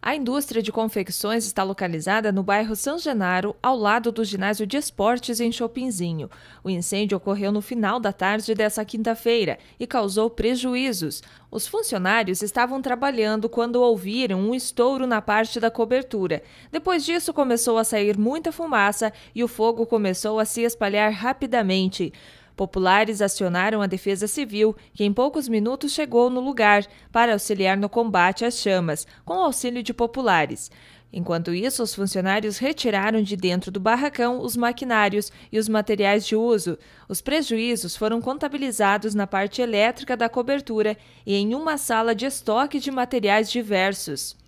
A indústria de confecções está localizada no bairro São Genaro, ao lado do ginásio de esportes em Chopinzinho. O incêndio ocorreu no final da tarde dessa quinta-feira e causou prejuízos. Os funcionários estavam trabalhando quando ouviram um estouro na parte da cobertura. Depois disso, começou a sair muita fumaça e o fogo começou a se espalhar rapidamente. Populares acionaram a Defesa Civil, que em poucos minutos chegou no lugar para auxiliar no combate às chamas, com o auxílio de populares. Enquanto isso, os funcionários retiraram de dentro do barracão os maquinários e os materiais de uso. Os prejuízos foram contabilizados na parte elétrica da cobertura e em uma sala de estoque de materiais diversos.